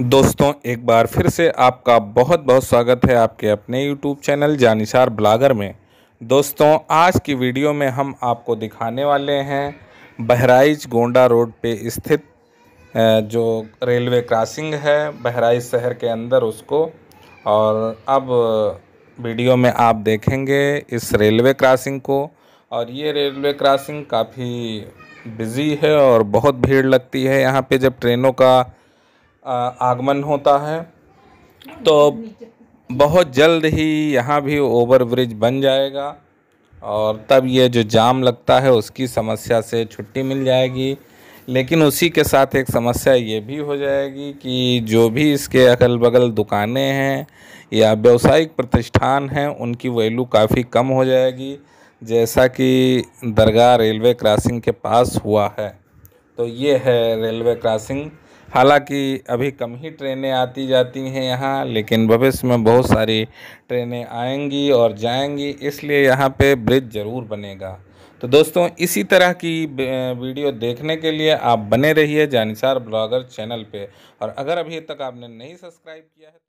दोस्तों एक बार फिर से आपका बहुत बहुत स्वागत है आपके अपने यूट्यूब चैनल जानिसार ब्लागर में दोस्तों आज की वीडियो में हम आपको दिखाने वाले हैं बहराइच गोंडा रोड पे स्थित जो रेलवे क्रॉसिंग है बहराइच शहर के अंदर उसको और अब वीडियो में आप देखेंगे इस रेलवे क्रॉसिंग को और ये रेलवे क्रॉसिंग काफ़ी बिज़ी है और बहुत भीड़ लगती है यहाँ पे जब ट्रेनों का आगमन होता है तो बहुत जल्द ही यहाँ भी ओवरब्रिज बन जाएगा और तब ये जो जाम लगता है उसकी समस्या से छुट्टी मिल जाएगी लेकिन उसी के साथ एक समस्या ये भी हो जाएगी कि जो भी इसके अगल बगल दुकानें हैं या व्यावसायिक प्रतिष्ठान हैं उनकी वैल्यू काफ़ी कम हो जाएगी जैसा कि दरगाह रेलवे क्रॉसिंग के पास हुआ है तो ये है रेलवे क्रॉसिंग हालांकि अभी कम ही ट्रेनें आती जाती हैं यहाँ लेकिन भविष्य में बहुत सारी ट्रेनें आएंगी और जाएंगी इसलिए यहाँ पे ब्रिज ज़रूर बनेगा तो दोस्तों इसी तरह की वीडियो देखने के लिए आप बने रहिए जानिसार ब्लॉगर चैनल पे और अगर अभी तक आपने नहीं सब्सक्राइब किया है